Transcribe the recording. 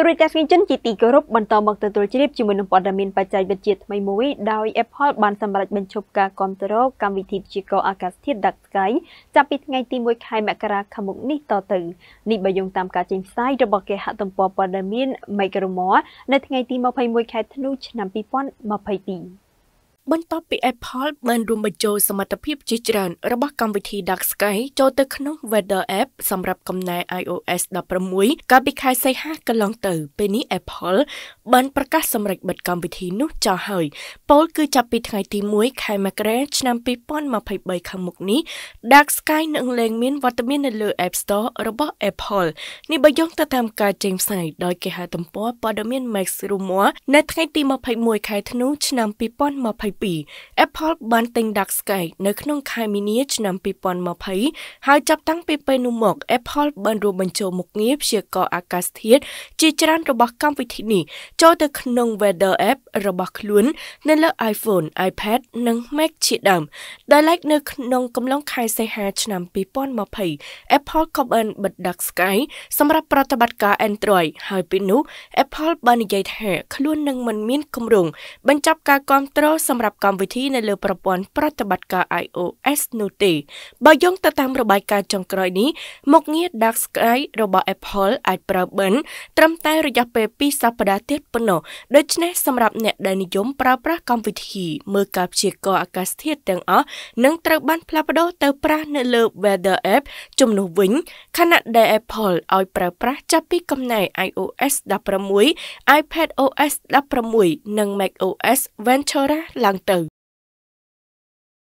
ទូរទស្សនិកជនជាទីគោរពបន្តមកទទួលជ្រាបជាមួយនឹងព័ត៌មានបច្ចេកវិទ្យាថ្មីមួយដោយ Apple បានសម្រេចបញ្ឈប់ការគ្រប់គ្រងកម្មវិធីព្យាករណ៍អាកាសធាតុ Dark Sky ចាប់ពីថ្ងៃទី1ខែមករាខាងមុខនេះតទៅនេះបើយោងតាមការចេញផ្សាយរបស់គេហទំព័រព័ត៌មាន Micromore នៅថ្ងៃទី21ខែធ្នូឆ្នាំ2022បន្ទាប់ពី Apple បានរួមបញ្ចូលសមត្ថភាពជាច្រើនរបស់កម្មវិធី Dark Sky ចូលទៅក្នុង Weather App សម្រាប់កំណែ iOS 16កាលពីខែសីហាកន្លងទៅ ពេលនេះ Apple បានប្រកាសសម្រេចបិទកម្មវិធីនោះចោលហើយពោលគឺចាប់ពីថ្ងៃទី1ខែមករា ឆ្នាំ2023ខាងមុខនេះ Dark Sky នឹងលែងមានវត្តមាននៅលើ App Store របស់ Apple នេះបើយោងទៅតាមការចេញផ្សាយដោយគេហទំព័រព័ត៌មាន Max Rumor នៅថ្ងៃទី21ខែធ្នូឆ្នាំ2023 2022 Apple បានទិញ Dark Sky នៅក្នុង ខែមីនាឆ្នាំ2020ហើយចាប់តាំងពីពេលនោះមក Apple បានរួមបញ្ចូលមុខងារព្យាករណ៍អាកាសធាតុជាច្រើន របស់កម្មវិធីនេះចូលទៅក្នុង Weather App របស់ខ្លួន នៅលើ iPhone, iPad និង Mac ជាដើមដែល like នៅ ក្នុង កំឡុងខែសីហាឆ្នាំ2020 Apple ក៏បានបិទ Dark Sky សម្រាប់ប្រតិបត្តិការ Android ហើយពីនោះ Apple បាននិយាយថាខ្លួននឹងមិនមានគម្រោងបញ្ចប់ការគ្រប់គ្រងសម្រាប់កម្មវិធីនៅលើប្រព័ន្ធប្រតិបត្តិការ iOS នោះទេបើយោងទៅតាមរបាយការណ៍ចុងក្រោយនេះមុខងារ Dark Sky របស់ Apple អាចប្រើបានត្រឹមតែរយៈពេល2សប្តាហ៍ទៀតប៉ុណ្ណោះដូច្នេះសម្រាប់អ្នកអ្នកដែលនិយមប្រើប្រាស់កម្មវិធីមើលការព្យាករណ៍អាកាសធាតុទាំងអស់នឹងត្រូវបានផ្លាស់ប្ដូរទៅប្រើនៅលើ Weather App ជំនួសវិញខណៈដែល Apple ឲ្យប្រើប្រាស់ចាប់ពីកំណែ iOS 16 iPadOS 16និង macOS Ventura ឡើងទៅ